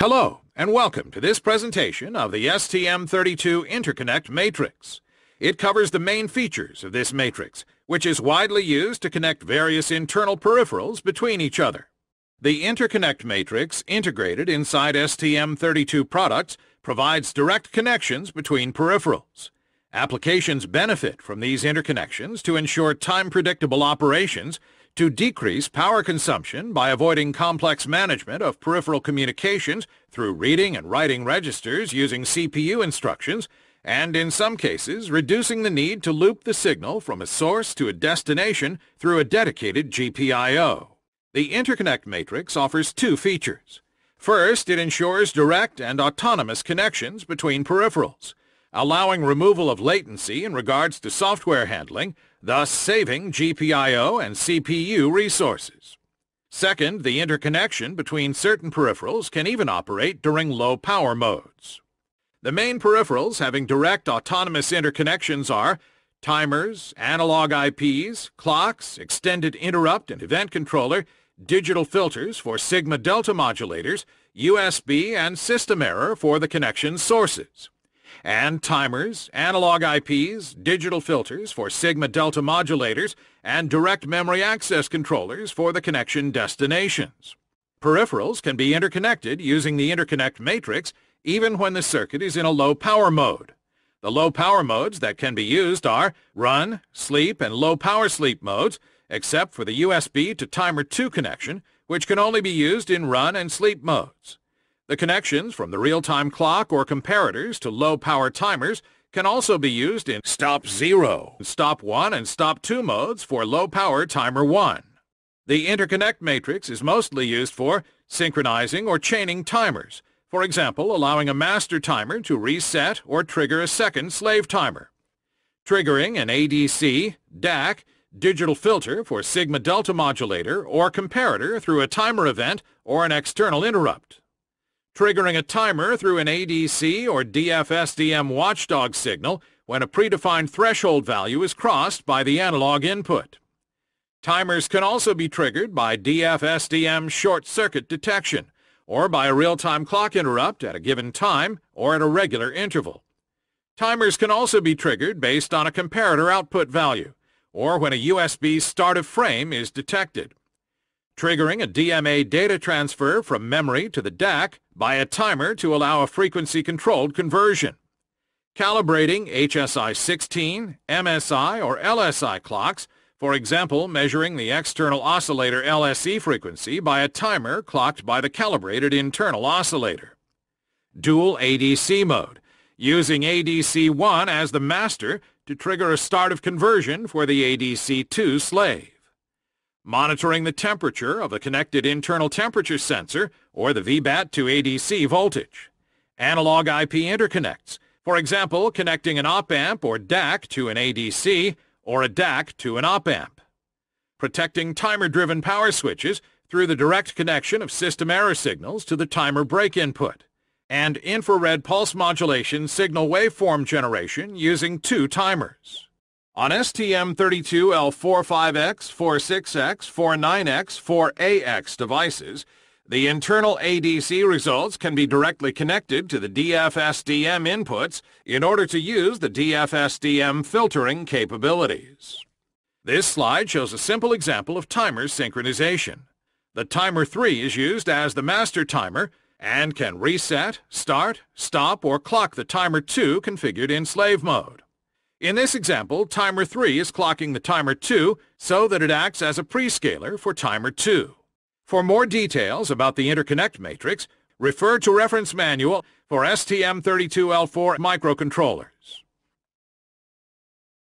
Hello, and welcome to this presentation of the STM32 Interconnect Matrix. It covers the main features of this matrix, which is widely used to connect various internal peripherals between each other. The interconnect matrix integrated inside STM32 products provides direct connections between peripherals. Applications benefit from these interconnections to ensure time-predictable operations to decrease power consumption by avoiding complex management of peripheral communications through reading and writing registers using CPU instructions, and in some cases reducing the need to loop the signal from a source to a destination through a dedicated GPIO. The interconnect matrix offers two features. First, it ensures direct and autonomous connections between peripherals allowing removal of latency in regards to software handling, thus saving GPIO and CPU resources. Second, the interconnection between certain peripherals can even operate during low power modes. The main peripherals having direct autonomous interconnections are timers, analog IPs, clocks, extended interrupt and event controller, digital filters for sigma-delta modulators, USB, and system error for the connection sources and timers, analog IPs, digital filters for Sigma Delta modulators, and direct memory access controllers for the connection destinations. Peripherals can be interconnected using the interconnect matrix even when the circuit is in a low power mode. The low power modes that can be used are run, sleep, and low power sleep modes, except for the USB to timer 2 connection, which can only be used in run and sleep modes. The connections from the real-time clock or comparators to low-power timers can also be used in Stop 0, Stop 1, and Stop 2 modes for low-power timer 1. The interconnect matrix is mostly used for synchronizing or chaining timers, for example, allowing a master timer to reset or trigger a second slave timer. Triggering an ADC, DAC, digital filter for sigma delta modulator or comparator through a timer event or an external interrupt triggering a timer through an ADC or DFSDM watchdog signal when a predefined threshold value is crossed by the analog input. Timers can also be triggered by DFSDM short-circuit detection, or by a real-time clock interrupt at a given time or at a regular interval. Timers can also be triggered based on a comparator output value, or when a USB start of frame is detected triggering a DMA data transfer from memory to the DAC by a timer to allow a frequency-controlled conversion. Calibrating HSI 16, MSI, or LSI clocks, for example, measuring the external oscillator LSE frequency by a timer clocked by the calibrated internal oscillator. Dual ADC mode, using ADC1 as the master to trigger a start of conversion for the ADC2 slave monitoring the temperature of a connected internal temperature sensor or the VBAT to ADC voltage, analog IP interconnects, for example, connecting an op-amp or DAC to an ADC or a DAC to an op-amp, protecting timer-driven power switches through the direct connection of system error signals to the timer break input, and infrared pulse modulation signal waveform generation using two timers. On STM32L45X, 46X, 49X, 4AX devices, the internal ADC results can be directly connected to the DFSDM inputs in order to use the DFSDM filtering capabilities. This slide shows a simple example of timer synchronization. The timer 3 is used as the master timer and can reset, start, stop, or clock the timer 2 configured in slave mode. In this example, timer 3 is clocking the timer 2 so that it acts as a prescaler for timer 2. For more details about the interconnect matrix, refer to reference manual for STM32L4 microcontrollers.